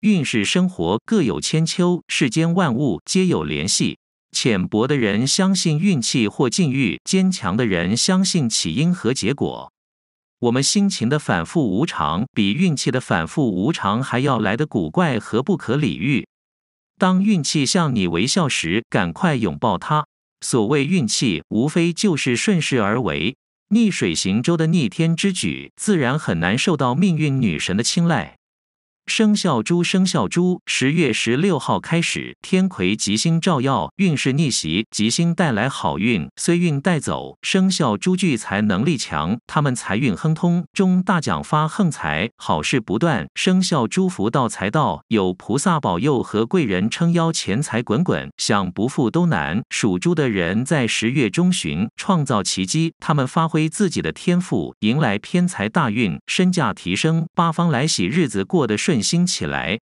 运势生活各有千秋，世间万物皆有联系。浅薄的人相信运气或境遇，坚强的人相信起因和结果。我们心情的反复无常，比运气的反复无常还要来的古怪和不可理喻。当运气向你微笑时，赶快拥抱它。所谓运气，无非就是顺势而为。逆水行舟的逆天之举，自然很难受到命运女神的青睐。生肖猪，生肖猪，十月十六号开始，天魁吉星照耀，运势逆袭，吉星带来好运，虽运带走。生肖猪聚财能力强，他们财运亨通，中大奖发横财，好事不断。生肖猪福到财到，有菩萨保佑和贵人撑腰，钱财滚滚，想不富都难。属猪的人在十月中旬创造奇迹，他们发挥自己的天赋，迎来偏财大运，身价提升，八方来喜，日子过得顺。振心起来！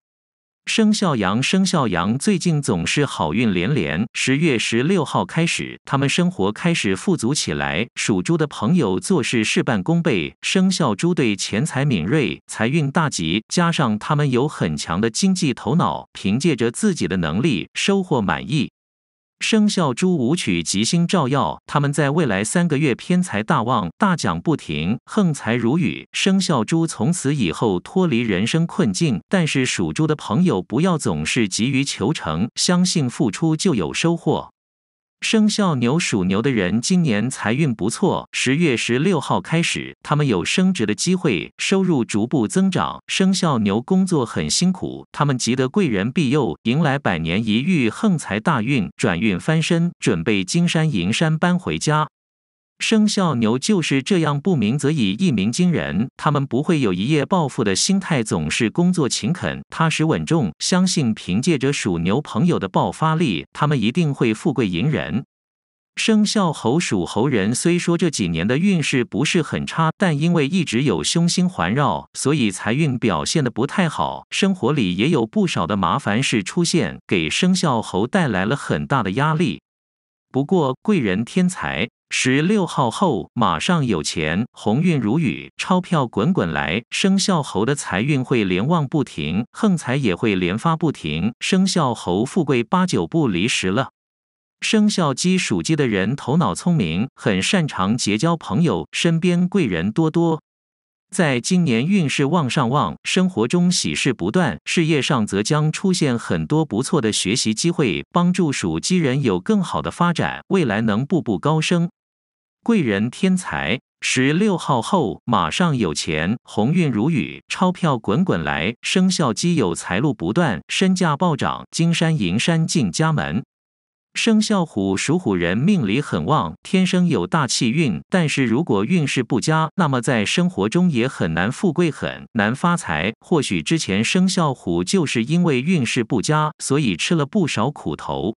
生肖羊，生肖羊最近总是好运连连。十月十六号开始，他们生活开始富足起来。属猪的朋友做事事半功倍，生肖猪对钱财敏锐，财运大吉。加上他们有很强的经济头脑，凭借着自己的能力，收获满意。生肖猪舞曲吉星照耀，他们在未来三个月偏财大旺，大奖不停，横财如雨。生肖猪从此以后脱离人生困境，但是属猪的朋友不要总是急于求成，相信付出就有收获。生肖牛属牛的人今年财运不错，十月十六号开始，他们有升职的机会，收入逐步增长。生肖牛工作很辛苦，他们急得贵人庇佑，迎来百年一遇横财大运，转运翻身，准备金山银山搬回家。生肖牛就是这样，不鸣则已，一鸣惊人。他们不会有一夜暴富的心态，总是工作勤恳、踏实稳重。相信凭借着属牛朋友的爆发力，他们一定会富贵迎人。生肖猴属猴人虽说这几年的运势不是很差，但因为一直有凶星环绕，所以财运表现的不太好，生活里也有不少的麻烦事出现，给生肖猴带来了很大的压力。不过贵人添财，十六号后马上有钱，鸿运如雨，钞票滚滚来。生肖猴的财运会连旺不停，横财也会连发不停，生肖猴富贵八九不离十了。生肖鸡属鸡的人头脑聪明，很擅长结交朋友，身边贵人多多。在今年运势旺上旺，生活中喜事不断，事业上则将出现很多不错的学习机会，帮助属鸡人有更好的发展，未来能步步高升。贵人天才，十六号后马上有钱，鸿运如雨，钞票滚滚来。生肖鸡有财路不断，身价暴涨，金山银山进家门。生肖虎属虎人命里很旺，天生有大气运。但是如果运势不佳，那么在生活中也很难富贵，很难发财。或许之前生肖虎就是因为运势不佳，所以吃了不少苦头。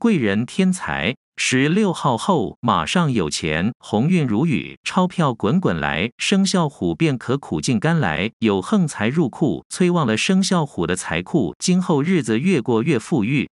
贵人天才，十六号后马上有钱，鸿运如雨，钞票滚滚来。生肖虎便可苦尽甘来，有横财入库，催旺了生肖虎的财库，今后日子越过越富裕。